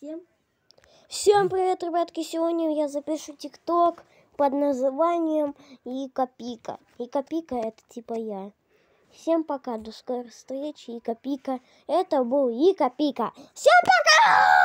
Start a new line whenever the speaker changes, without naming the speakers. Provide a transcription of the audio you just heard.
Всем. Всем привет, ребятки! Сегодня я запишу ТикТок под названием Икопика. Икопика это типа я. Всем пока, до скорой встречи, Икопика. Это был Икопика. Всем пока!